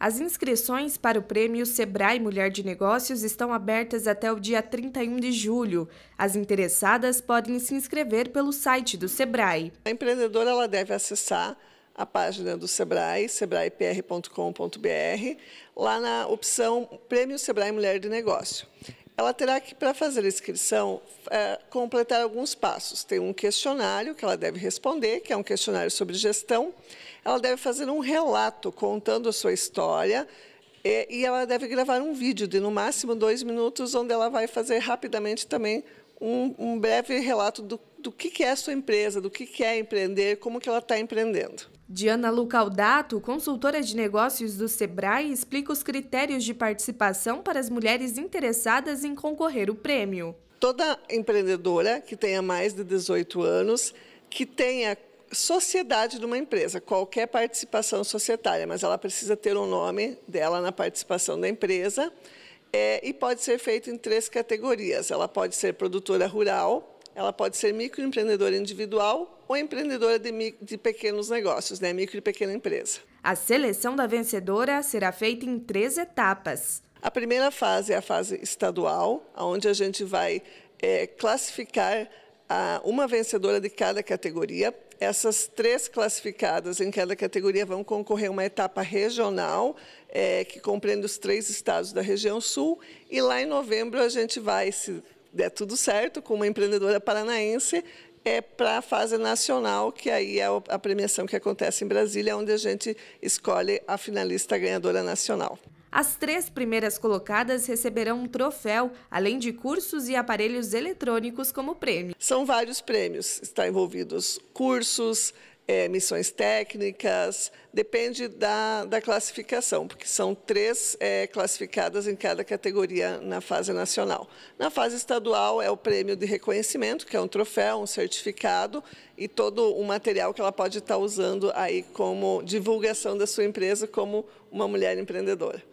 As inscrições para o prêmio Sebrae Mulher de Negócios estão abertas até o dia 31 de julho. As interessadas podem se inscrever pelo site do Sebrae. A empreendedora ela deve acessar a página do Sebrae, sebraepr.com.br, lá na opção Prêmio Sebrae Mulher de Negócio ela terá que, para fazer a inscrição, é, completar alguns passos. Tem um questionário que ela deve responder, que é um questionário sobre gestão. Ela deve fazer um relato contando a sua história, e ela deve gravar um vídeo de no máximo dois minutos, onde ela vai fazer rapidamente também um, um breve relato do, do que, que é a sua empresa, do que, que é empreender, como que ela está empreendendo. Diana Lucaudato, consultora de negócios do Sebrae, explica os critérios de participação para as mulheres interessadas em concorrer o prêmio. Toda empreendedora que tenha mais de 18 anos, que tenha sociedade de uma empresa, qualquer participação societária, mas ela precisa ter o um nome dela na participação da empresa. É, e pode ser feito em três categorias. Ela pode ser produtora rural, ela pode ser microempreendedora individual ou empreendedora de, de pequenos negócios, né? micro e pequena empresa. A seleção da vencedora será feita em três etapas. A primeira fase é a fase estadual, onde a gente vai é, classificar a, uma vencedora de cada categoria. Essas três classificadas em cada categoria vão concorrer a uma etapa regional, é, que compreende os três estados da região sul. E lá em novembro a gente vai se der é tudo certo, com uma empreendedora paranaense, é para a fase nacional, que aí é a premiação que acontece em Brasília, onde a gente escolhe a finalista ganhadora nacional. As três primeiras colocadas receberão um troféu, além de cursos e aparelhos eletrônicos como prêmio. São vários prêmios, está envolvidos cursos, é, missões técnicas, depende da, da classificação, porque são três é, classificadas em cada categoria na fase nacional. Na fase estadual é o prêmio de reconhecimento, que é um troféu, um certificado e todo o material que ela pode estar usando aí como divulgação da sua empresa como uma mulher empreendedora.